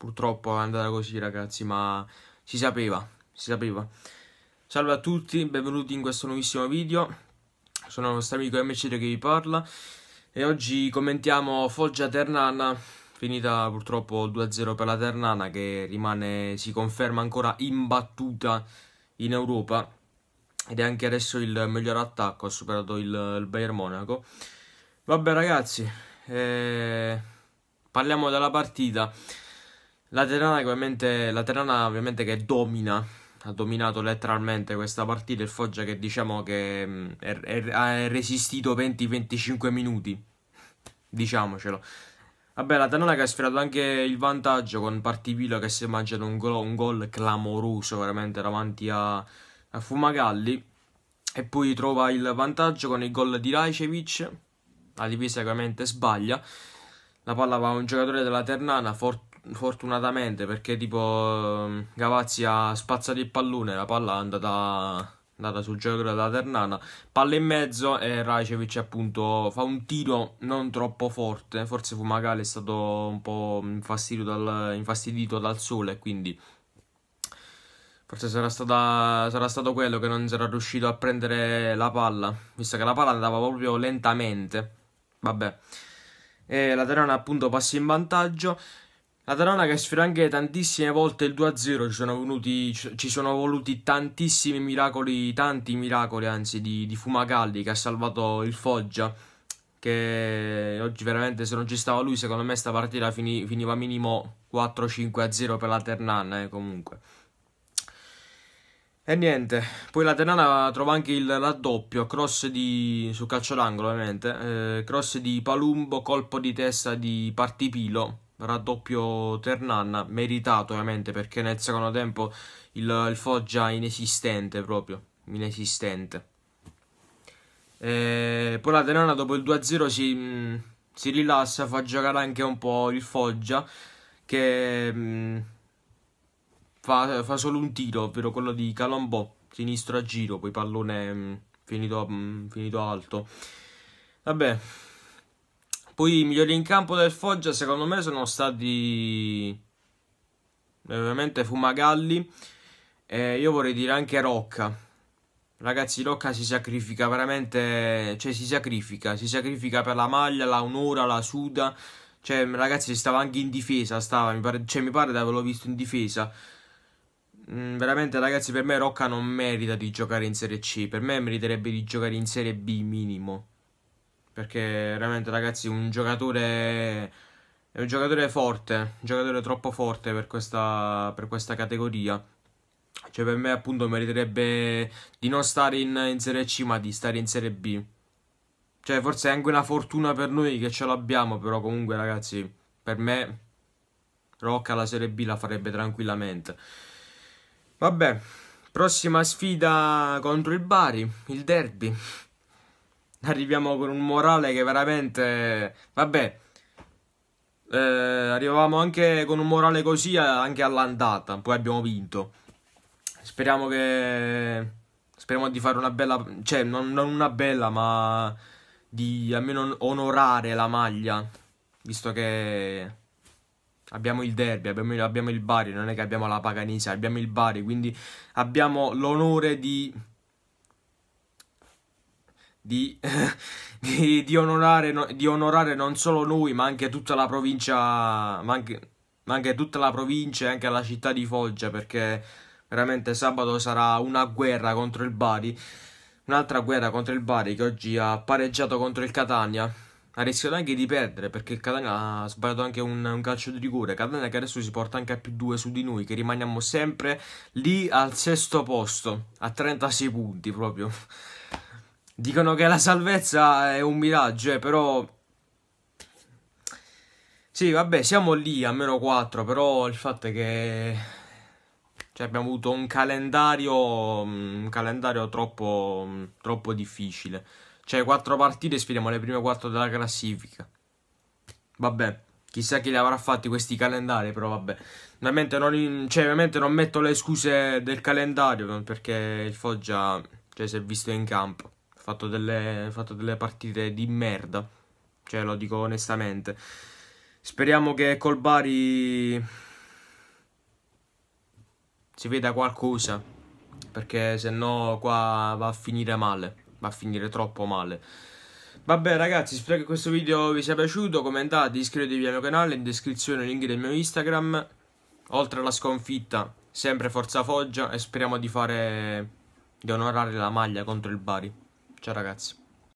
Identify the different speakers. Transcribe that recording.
Speaker 1: Purtroppo è andata così ragazzi, ma si sapeva, si sapeva. Salve a tutti, benvenuti in questo nuovissimo video. Sono il vostro amico mc che vi parla e oggi commentiamo Foggia Ternana, finita purtroppo 2-0 per la Ternana che rimane, si conferma ancora imbattuta in Europa ed è anche adesso il miglior attacco, ha superato il, il Bayern Monaco. Vabbè ragazzi, eh, parliamo della partita. La Terana, la Terana ovviamente che domina ha dominato letteralmente questa partita. Il Foggia che diciamo che mm, ha resistito 20-25 minuti, diciamocelo. Vabbè, la Tanona che ha sferato anche il vantaggio con Partipilo che si è mangiato un gol, un gol clamoroso veramente davanti a, a, Fumagalli. E poi trova il vantaggio con il gol di Rajcevic. La divisa ovviamente sbaglia. La palla va a un giocatore della Ternana, forte fortunatamente perché tipo ehm, Gavazzi ha spazzato il pallone, la palla è andata, andata sul gioco della Ternana, palla in mezzo e Racevic appunto fa un tiro non troppo forte, forse Fumagalli è stato un po' infastidito dal, infastidito dal sole quindi Forse sarà, stata, sarà, stato quello che non sarà riuscito a prendere la palla, visto che la palla andava proprio lentamente. Vabbè. E la Ternana appunto passa in vantaggio che sfiora anche tantissime volte il 2-0, ci sono, venuti, ci sono voluti tantissimi miracoli, tanti miracoli anzi di, di Fumagalli che ha salvato il Foggia, che oggi veramente se non ci stava lui secondo me sta partita fini, finiva minimo 4-5-0 per la Ternana eh, comunque. E niente, poi la Ternana trova anche il raddoppio, cross di, sul calcio d'angolo ovviamente, eh, cross di Palumbo, colpo di testa di Partipilo raddoppio Ternanna, meritato ovviamente perché nel secondo tempo il, il Foggia inesistente proprio, inesistente. E poi la Ternanna dopo il 2-0 si, si, rilassa, fa giocare anche un po' il Foggia che mh, mm, fa, fa, solo un tiro, ovvero quello di Calambò, sinistro a giro, poi pallone mh, mm, finito, mh, mm, finito alto. Vabbè, poi i migliori in campo del Foggia secondo me sono stati ovviamente eh, Fumagalli e io vorrei dire anche Rocca. Ragazzi, Rocca si sacrifica veramente, cioè si sacrifica, si sacrifica per la maglia, la onora, la suda. Cioè, ragazzi, stava anche in difesa, stava, mi pare, cioè, mi pare di averlo visto in difesa. Mm, veramente, ragazzi, per me Rocca non merita di giocare in Serie C, per me meriterebbe di giocare in Serie B minimo. Perché veramente, ragazzi, un giocatore. È un giocatore forte, un giocatore troppo forte per questa, per questa categoria. Cioè, per me, appunto, meriterebbe di non stare in, in Serie C, ma di stare in Serie B. Cioè, forse è anche una fortuna per noi che ce l'abbiamo, però comunque, ragazzi, per me Rocca la Serie B la farebbe tranquillamente. Vabbè, prossima sfida contro il Bari, il derby arriviamo con un morale che veramente... Vabbè, eh, arrivavamo anche con un morale così anche all'andata, poi abbiamo vinto. Speriamo che... Speriamo di fare una bella... Cioè, non, non una bella, ma di almeno onorare la maglia, visto che abbiamo il derby, abbiamo il, abbiamo il Bari, non è che abbiamo la Paganisa, abbiamo il Bari, quindi abbiamo l'onore di di, di, di, onorare, di, onorare, non solo noi, ma anche tutta la provincia, ma anche, ma anche tutta la provincia e anche la città di Foggia, perché veramente sabato sarà una guerra contro il Bari, un'altra guerra contro il Bari che oggi ha pareggiato contro il Catania. Ha rischiato anche di perdere perché il Catania ha sbagliato anche un, un calcio di rigore. Catania che adesso si porta anche a più due su di noi, che rimaniamo sempre lì al sesto posto, a 36 punti proprio. Dicono che la salvezza è un miraggio, eh, però... Sì, vabbè, siamo lì a meno 4, però il fatto è che... Cioè, abbiamo avuto un calendario, mm, un calendario troppo, mm, troppo difficile. Cioè, 4 partite e sfidiamo le prime 4 della classifica. Vabbè, chissà chi li avrà fatti questi calendari, però vabbè. Ovviamente non, cioè, ovviamente non metto le scuse del calendario, perché il Foggia cioè, si è visto in campo fatto delle, fatto delle partite di merda, cioè lo dico onestamente. Speriamo che col Bari si veda qualcosa, perché se no qua va a finire male, va a finire troppo male. Vabbè ragazzi, spero che questo video vi sia piaciuto, commentate, iscrivetevi al mio canale, in descrizione il link del mio Instagram. Oltre alla sconfitta, sempre Forza Foggia e speriamo di fare... di onorare la maglia contro il Bari. Ciao ragazzi.